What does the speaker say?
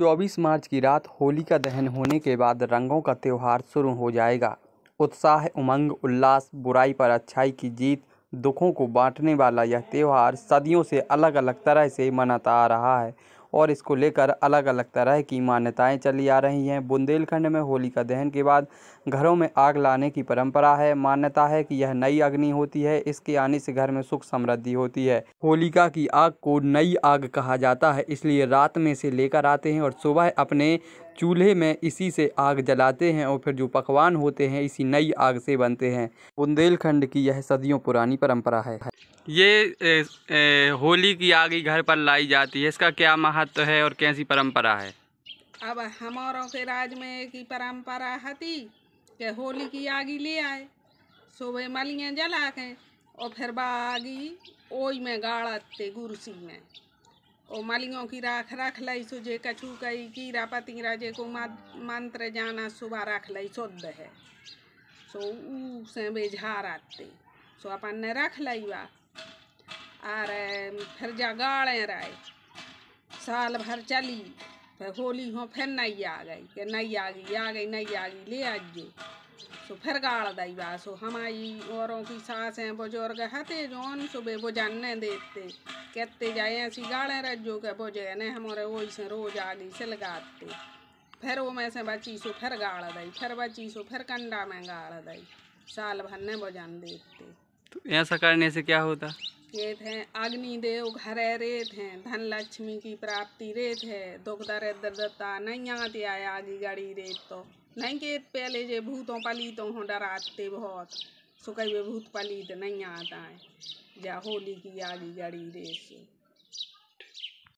चौबीस मार्च की रात होली का दहन होने के बाद रंगों का त्यौहार शुरू हो जाएगा उत्साह उमंग उल्लास बुराई पर अच्छाई की जीत दुखों को बांटने वाला यह त्यौहार सदियों से अलग अलग तरह से मनाता आ रहा है और इसको लेकर अलग अलग तरह की मान्यताएं चली आ रही हैं बुंदेलखंड में होलिका दहन के बाद घरों में आग लाने की परंपरा है मान्यता है कि यह नई अग्नि होती है इसके आने से घर में सुख समृद्धि होती है होलिका की आग को नई आग कहा जाता है इसलिए रात में से लेकर आते हैं और सुबह अपने चूल्हे में इसी से आग जलाते हैं और फिर जो पकवान होते हैं इसी नई आग से बनते हैं बुंदेलखंड की यह सदियों पुरानी परंपरा है ये ए, ए, होली की आगे घर पर लाई जाती है इसका क्या महत्व है और कैसी परंपरा है अब हमारों के राज में एक ही परंपरा हती के होली की आगी ले आए सुबह मलियाँ जला के और फिर बागी ओई में गाड़ते सिंह में और मलियों की राख रख लई सुझे कछु कई कीरा पतीरा जे को मंत्र जाना सुबह रख लई शुद्ध है सो ऊ से बेझार आते सो अपन ने रख लई बा और फिर जा गाड़े राय साल भर चली फिर होली हो फिर नहीं आ गई कि नहीं आ गई आ गई नहीं आ गई ले आइए सो फिर गाड़ दई बा सो हमारी औरों की हैं बुजुर्ग हते जो सुबह बुझाने देते कहते जाए ऐसी गाड़े रह जो के बुझे हमारे वही से रोज आ गई से लगाते फिर वो मैं से बची सो फिर गाड़ दई फिर बची सो फिर कंडा में गाड़ दई साल भर ने बुझान देते तो ऐसा करने से क्या होता ये थे अग्निदेव घर रेत थे धन लक्ष्मी की प्राप्ति रेत है दर दर दत्ता नहीं आते आए आगे गड़ी रेत तो नहीं के पहले जे भूतों पलीतों हों डराते बहुत सुख भूत पलीत नहीं आता है जा होली की आगे गड़ी रेत से